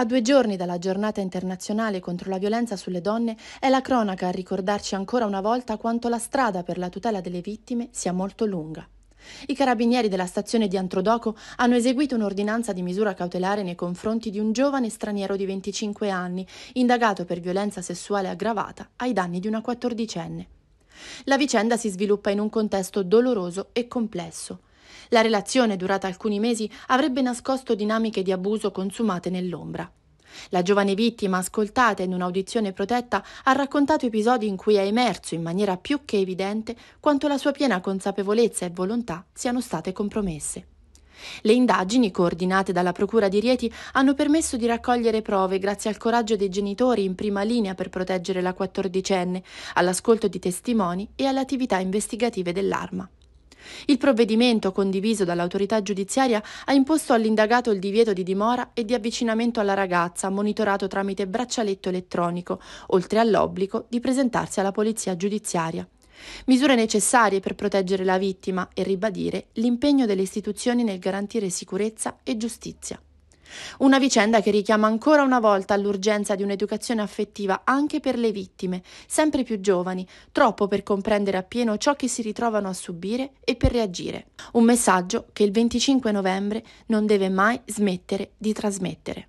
A due giorni dalla giornata internazionale contro la violenza sulle donne è la cronaca a ricordarci ancora una volta quanto la strada per la tutela delle vittime sia molto lunga. I carabinieri della stazione di Antrodoco hanno eseguito un'ordinanza di misura cautelare nei confronti di un giovane straniero di 25 anni, indagato per violenza sessuale aggravata ai danni di una quattordicenne. La vicenda si sviluppa in un contesto doloroso e complesso. La relazione, durata alcuni mesi, avrebbe nascosto dinamiche di abuso consumate nell'ombra. La giovane vittima, ascoltata in un'audizione protetta, ha raccontato episodi in cui è emerso in maniera più che evidente quanto la sua piena consapevolezza e volontà siano state compromesse. Le indagini, coordinate dalla Procura di Rieti, hanno permesso di raccogliere prove grazie al coraggio dei genitori in prima linea per proteggere la quattordicenne, all'ascolto di testimoni e alle attività investigative dell'arma. Il provvedimento, condiviso dall'autorità giudiziaria, ha imposto all'indagato il divieto di dimora e di avvicinamento alla ragazza, monitorato tramite braccialetto elettronico, oltre all'obbligo di presentarsi alla polizia giudiziaria. Misure necessarie per proteggere la vittima e ribadire l'impegno delle istituzioni nel garantire sicurezza e giustizia. Una vicenda che richiama ancora una volta all'urgenza di un'educazione affettiva anche per le vittime, sempre più giovani, troppo per comprendere appieno ciò che si ritrovano a subire e per reagire. Un messaggio che il 25 novembre non deve mai smettere di trasmettere.